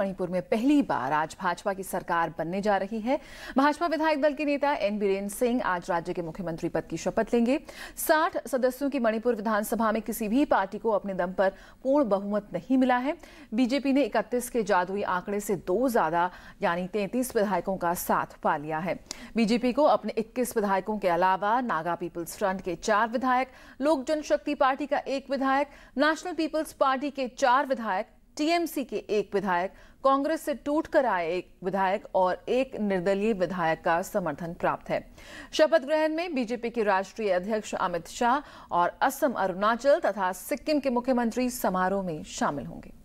मणिपुर में पहली बार आज भाजपा की सरकार बनने जा रही है भाजपा विधायक दल के नेता एन बीरेन सिंह आज राज्य के मुख्यमंत्री पद की शपथ लेंगे 60 सदस्यों की मणिपुर विधानसभा में किसी भी पार्टी को अपने दम पर पूर्ण बहुमत नहीं मिला है बीजेपी ने 31 के जादुई आंकड़े से दो ज्यादा यानी तैंतीस विधायकों का साथ पा लिया है बीजेपी को अपने इक्कीस विधायकों के अलावा नागा पीपुल्स फ्रंट के चार विधायक लोक जनशक्ति पार्टी का एक विधायक नेशनल पीपुल्स पार्टी के चार विधायक टीएमसी के एक विधायक कांग्रेस से टूटकर आए एक विधायक और एक निर्दलीय विधायक का समर्थन प्राप्त है शपथ ग्रहण में बीजेपी के राष्ट्रीय अध्यक्ष अमित शाह और असम अरुणाचल तथा सिक्किम के मुख्यमंत्री समारोह में शामिल होंगे